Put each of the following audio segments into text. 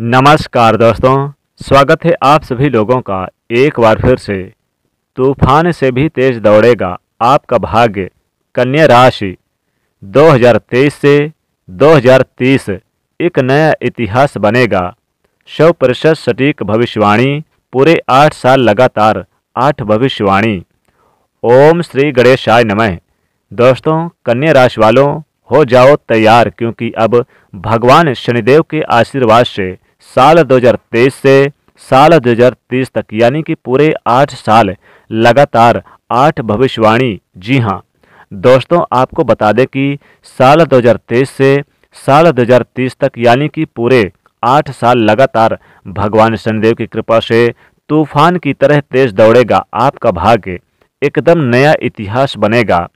नमस्कार दोस्तों स्वागत है आप सभी लोगों का एक बार फिर से तूफान से भी तेज दौड़ेगा आपका भाग्य कन्या राशि 2023 से 2030 एक नया इतिहास बनेगा शव प्रतिशत सटीक भविष्यवाणी पूरे आठ साल लगातार आठ भविष्यवाणी ओम श्री गणेशाय नमः दोस्तों कन्या राशि वालों हो जाओ तैयार क्योंकि अब भगवान शनिदेव के आशीर्वाद से साल 2023 से साल 2030 तक यानी कि पूरे आठ साल लगातार आठ भविष्यवाणी जी हाँ दोस्तों आपको बता दें कि साल 2023 से साल 2030 तक यानी कि पूरे आठ साल लगातार भगवान शनिदेव की कृपा से तूफान की तरह तेज दौड़ेगा आपका भाग्य एकदम नया इतिहास बनेगा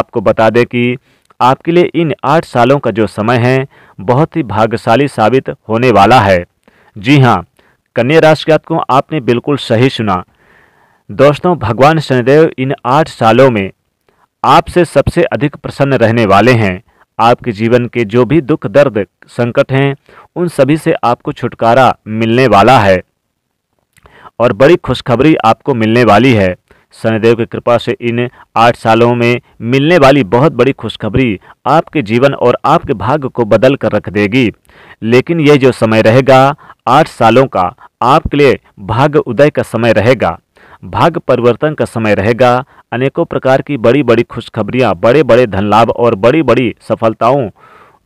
आपको बता दें कि आपके लिए इन आठ सालों का जो समय है बहुत ही भाग्यशाली साबित होने वाला है जी हाँ कन्या के को आपने बिल्कुल सही सुना दोस्तों भगवान शनिदेव इन आठ सालों में आपसे सबसे अधिक प्रसन्न रहने वाले हैं आपके जीवन के जो भी दुख दर्द संकट हैं उन सभी से आपको छुटकारा मिलने वाला है और बड़ी खुशखबरी आपको मिलने वाली है शनिदेव की कृपा से इन आठ सालों में मिलने वाली बहुत बड़ी खुशखबरी आपके जीवन और आपके भाग्य को बदल कर रख देगी लेकिन यह जो समय रहेगा आठ सालों का आपके लिए भाग्य उदय का समय रहेगा भाग्य परिवर्तन का समय रहेगा अनेकों प्रकार की बड़ी बड़ी खुशखबरियाँ बड़े बड़े धन लाभ और बड़ी बड़ी सफलताओं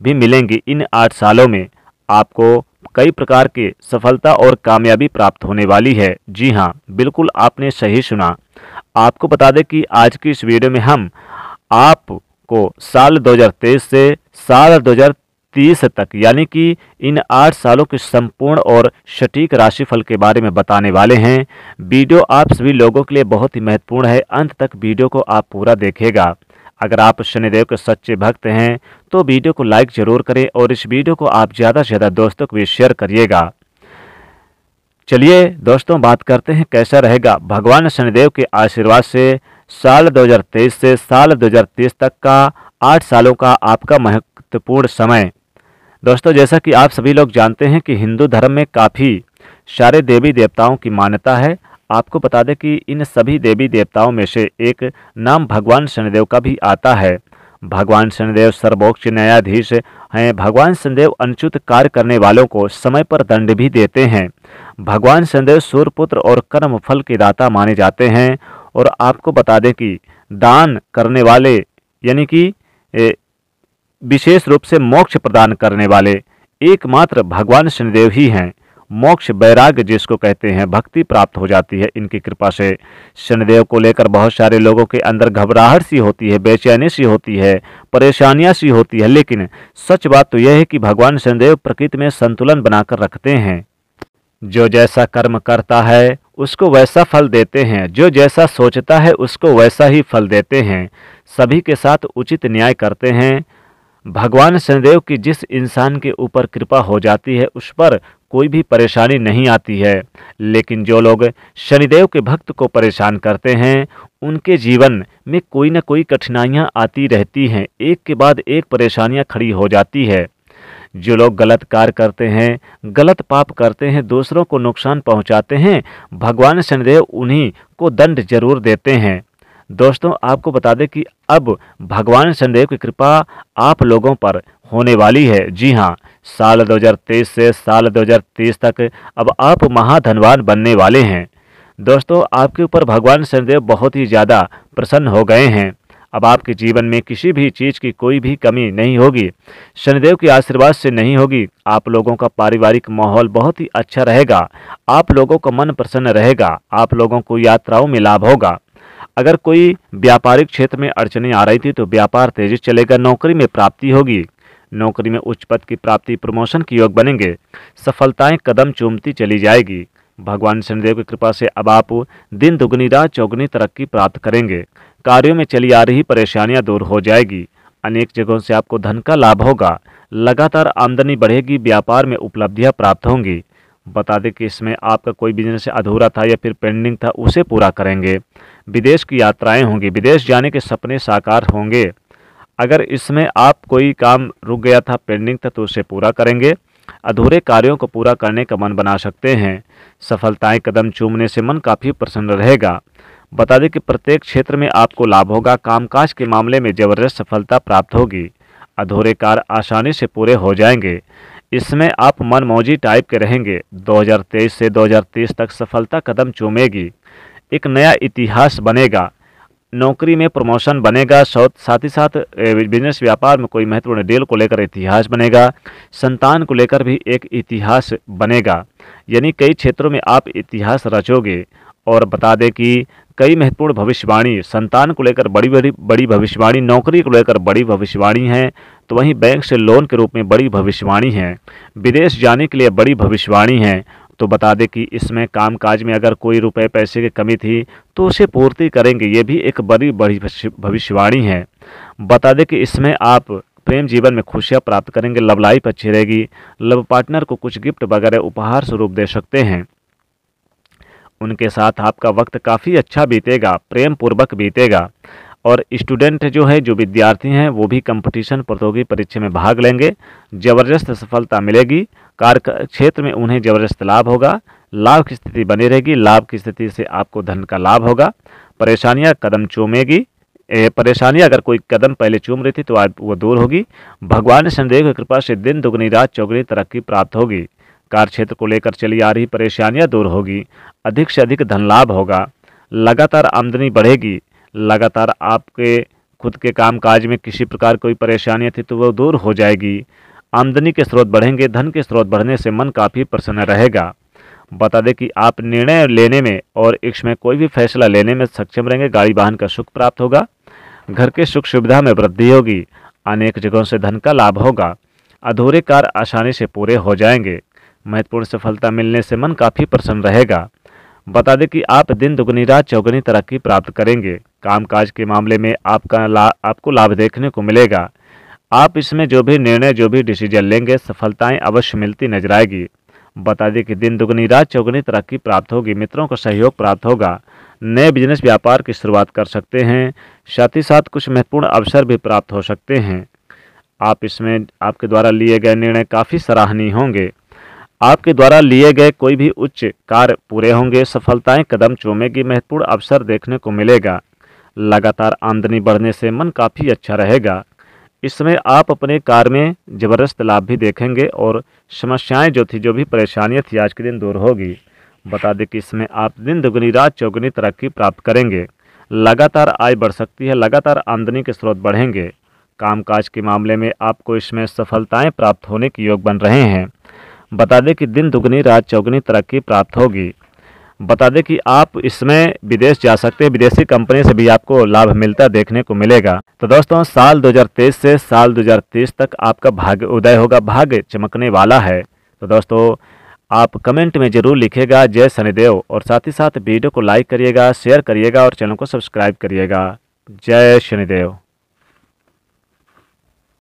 भी मिलेंगी इन आठ सालों में आपको कई प्रकार के सफलता और कामयाबी प्राप्त होने वाली है जी हाँ बिल्कुल आपने सही सुना आपको बता दें कि आज की इस वीडियो में हम आपको साल 2023 से साल 2030 तक यानी कि इन आठ सालों के संपूर्ण और सटीक राशिफल के बारे में बताने वाले हैं वीडियो आप सभी लोगों के लिए बहुत ही महत्वपूर्ण है अंत तक वीडियो को आप पूरा देखेगा अगर आप शनिदेव के सच्चे भक्त हैं तो वीडियो को लाइक जरूर करें और इस वीडियो को आप ज़्यादा से ज़्यादा दोस्तों को भी शेयर करिएगा चलिए दोस्तों बात करते हैं कैसा रहेगा भगवान शनिदेव के आशीर्वाद से साल 2023 से साल 2030 तक का आठ सालों का आपका महत्वपूर्ण समय दोस्तों जैसा कि आप सभी लोग जानते हैं कि हिंदू धर्म में काफ़ी सारे देवी देवताओं की मान्यता है आपको बता दें कि इन सभी देवी देवताओं में से एक नाम भगवान शनिदेव का भी आता है भगवान शनिदेव सर्वोच्च न्यायाधीश हैं भगवान शनिदेव अनुचित कार्य करने वालों को समय पर दंड भी देते हैं भगवान शनिदेव सूर्यपुत्र और कर्म फल के दाता माने जाते हैं और आपको बता दें कि दान करने वाले यानी कि विशेष रूप से मोक्ष प्रदान करने वाले एकमात्र भगवान शनिदेव ही हैं मोक्ष वैराग्य जिसको कहते हैं भक्ति प्राप्त हो जाती है इनकी कृपा से शनिदेव को लेकर बहुत सारे लोगों के अंदर घबराहट सी होती है बेचैनी सी होती है परेशानियां सी होती है लेकिन सच बात तो यह है कि भगवान शनिदेव प्रकृति में संतुलन बनाकर रखते हैं जो जैसा कर्म करता है उसको वैसा फल देते हैं जो जैसा सोचता है उसको वैसा ही फल देते हैं सभी के साथ उचित न्याय करते हैं भगवान शनिदेव की जिस इंसान के ऊपर कृपा हो जाती है उस पर कोई भी परेशानी नहीं आती है लेकिन जो लोग शनिदेव के भक्त को परेशान करते हैं उनके जीवन में कोई ना कोई कठिनाइयाँ आती रहती हैं एक के बाद एक परेशानियाँ खड़ी हो जाती है जो लोग गलत कार्य करते हैं गलत पाप करते हैं दूसरों को नुकसान पहुंचाते हैं भगवान शनिदेव उन्हीं को दंड जरूर देते हैं दोस्तों आपको बता दें कि अब भगवान शनिदेव की कृपा आप लोगों पर होने वाली है जी हाँ साल 2023 से साल 2030 तक अब आप महाधनवान बनने वाले हैं दोस्तों आपके ऊपर भगवान शनिदेव बहुत ही ज़्यादा प्रसन्न हो गए हैं अब आपके जीवन में किसी भी चीज़ की कोई भी कमी नहीं होगी शनिदेव के आशीर्वाद से नहीं होगी आप लोगों का पारिवारिक माहौल बहुत ही अच्छा रहेगा आप लोगों का मन प्रसन्न रहेगा आप लोगों को यात्राओं में लाभ होगा अगर कोई व्यापारिक क्षेत्र में अड़चने आ रही थी तो व्यापार तेजी चलेगा नौकरी में प्राप्ति होगी नौकरी में उच्च पद की प्राप्ति प्रमोशन के योग बनेंगे सफलताएं कदम चूमती चली जाएगी भगवान शनिदेव की कृपा से अब आप दिन दुगनी रात चौगुनी तरक्की प्राप्त करेंगे कार्यों में चली आ रही परेशानियां दूर हो जाएगी अनेक जगहों से आपको धन का लाभ होगा लगातार आमदनी बढ़ेगी व्यापार में उपलब्धियाँ प्राप्त होंगी बता दें कि इसमें आपका कोई बिजनेस अधूरा था या फिर पेंडिंग था उसे पूरा करेंगे विदेश की यात्राएं होंगी विदेश जाने के सपने साकार होंगे अगर इसमें आप कोई काम रुक गया था पेंडिंग था तो उसे पूरा करेंगे अधूरे कार्यों को पूरा करने का मन बना सकते हैं सफलताएं कदम चूमने से मन काफ़ी प्रसन्न रहेगा बता दें कि प्रत्येक क्षेत्र में आपको लाभ होगा कामकाज के मामले में जबरदस्त सफलता प्राप्त होगी अधूरे कार्य आसानी से पूरे हो जाएंगे इसमें आप मन मौजी टाइप के रहेंगे 2023 से 2030 तक सफलता कदम चूमेगी एक नया इतिहास बनेगा नौकरी में प्रमोशन बनेगा साथ ही साथ बिजनेस व्यापार में कोई महत्वपूर्ण डील को लेकर इतिहास बनेगा संतान को लेकर भी एक इतिहास बनेगा यानी कई क्षेत्रों में आप इतिहास रचोगे और बता दें कि कई महत्वपूर्ण भविष्यवाणी संतान को लेकर बड़ी बड़ी बड़ी भविष्यवाणी नौकरी को लेकर बड़ी भविष्यवाणी है तो वहीं बैंक से लोन के रूप में बड़ी भविष्यवाणी है विदेश जाने के लिए बड़ी भविष्यवाणी है तो बता दें कि इसमें कामकाज में अगर कोई रुपए पैसे की कमी थी तो उसे पूर्ति करेंगे ये भी एक बड़ी बड़ी भविष्यवाणी है बता दें कि इसमें आप प्रेम जीवन में खुशियां प्राप्त करेंगे लव लाइफ अच्छी रहेगी लव पार्टनर को कुछ गिफ्ट वगैरह उपहार स्वरूप दे सकते हैं उनके साथ आपका वक्त काफ़ी अच्छा बीतेगा प्रेम पूर्वक बीतेगा और स्टूडेंट जो है जो विद्यार्थी हैं वो भी कंपटीशन प्रतियोगी परीक्षा में भाग लेंगे ज़बरदस्त सफलता मिलेगी कार्य क्षेत्र में उन्हें जबरदस्त लाभ होगा लाभ की स्थिति बनी रहेगी लाभ की स्थिति से आपको धन का लाभ होगा परेशानियाँ कदम चूमेगी परेशानियां अगर कोई कदम पहले चूम रही थी तो आज वो दूर होगी भगवान शनिदेव की कृपा से दिन दुगनी रात चौगनी तरक्की प्राप्त होगी कार्य क्षेत्र को लेकर चली आ रही परेशानियाँ दूर होगी अधिक से अधिक धन लाभ होगा लगातार आमदनी बढ़ेगी लगातार आपके खुद के काम काज में किसी प्रकार कोई परेशानियाँ थी तो वो दूर हो जाएगी आमदनी के स्रोत बढ़ेंगे धन के स्रोत बढ़ने से मन काफ़ी प्रसन्न रहेगा बता दें कि आप निर्णय लेने में और इक्ष में कोई भी फैसला लेने में सक्षम रहेंगे गाड़ी वाहन का सुख प्राप्त होगा घर के सुख सुविधा में वृद्धि होगी अनेक जगहों से धन का लाभ होगा अधूरे कार्य आसानी से पूरे हो जाएंगे महत्वपूर्ण सफलता मिलने से मन काफ़ी प्रसन्न रहेगा बता दें कि आप दिन दुगनी रात चौगनी तरक्की प्राप्त करेंगे कामकाज के मामले में आपका ला आपको लाभ देखने को मिलेगा आप इसमें जो भी निर्णय जो भी डिसीजन लेंगे सफलताएं अवश्य मिलती नजर आएगी बता दें कि दिन दुगनी रात चौगुनी तरक्की प्राप्त होगी मित्रों का सहयोग प्राप्त होगा नए बिजनेस व्यापार की शुरुआत कर सकते हैं साथ ही साथ कुछ महत्वपूर्ण अवसर भी प्राप्त हो सकते हैं आप इसमें आपके द्वारा लिए गए निर्णय काफ़ी सराहनीय होंगे आपके द्वारा लिए गए कोई भी उच्च कार्य पूरे होंगे सफलताएं कदम चूमेगी महत्वपूर्ण अवसर देखने को मिलेगा लगातार आमदनी बढ़ने से मन काफ़ी अच्छा रहेगा इस समय आप अपने कार्य में ज़बरदस्त लाभ भी देखेंगे और समस्याएं जो थी जो भी परेशानियां थी आज के दिन दूर होगी बता दें कि इसमें आप दिन दोगुनी रात चौगुनी तरक्की प्राप्त करेंगे लगातार आय बढ़ सकती है लगातार आमदनी के स्रोत बढ़ेंगे कामकाज के मामले में आपको इसमें सफलताएं प्राप्त होने के योग बन रहे हैं बता दें कि दिन दुगनी रात चौगुनी तरक्की प्राप्त होगी बता दें कि आप इसमें विदेश जा सकते हैं विदेशी कंपनी से भी आपको लाभ मिलता देखने को मिलेगा तो दोस्तों साल 2023 से साल 2030 तक आपका भाग्य उदय होगा भाग्य चमकने वाला है तो दोस्तों आप कमेंट में जरूर लिखेगा जय शनिदेव और साथ ही साथ वीडियो को लाइक करिएगा शेयर करिएगा और चैनल को सब्सक्राइब करिएगा जय शनिदेव